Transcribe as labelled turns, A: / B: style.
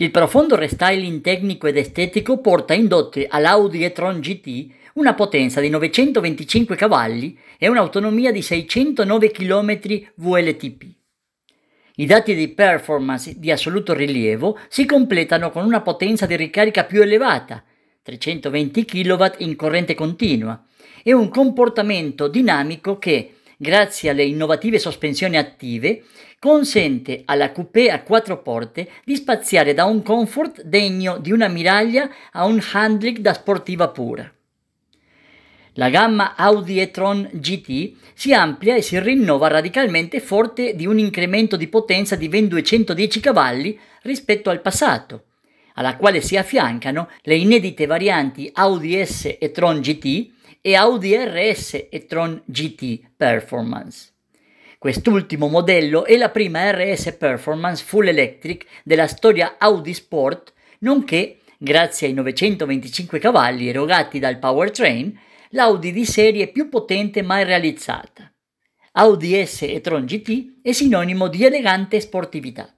A: Il profondo restyling tecnico ed
B: estetico porta in dote all'Audi e-tron GT una potenza di 925 cavalli e un'autonomia di 609 km VLTP. I dati di performance di assoluto rilievo si completano con una potenza di ricarica più elevata, 320 kW in corrente continua, e un comportamento dinamico che, grazie alle innovative sospensioni attive, consente alla coupé a quattro porte di spaziare da un comfort degno di una miraglia a un handling da sportiva pura. La gamma Audi e-tron GT si amplia e si rinnova radicalmente forte di un incremento di potenza di ben 210 cavalli rispetto al passato alla quale si affiancano le inedite varianti Audi S e Tron GT e Audi RS e Tron GT Performance. Quest'ultimo modello è la prima RS Performance Full Electric della storia Audi Sport, nonché, grazie ai 925 cavalli erogati dal powertrain, l'Audi di serie più potente mai realizzata. Audi S e Tron GT è sinonimo di elegante
A: sportività.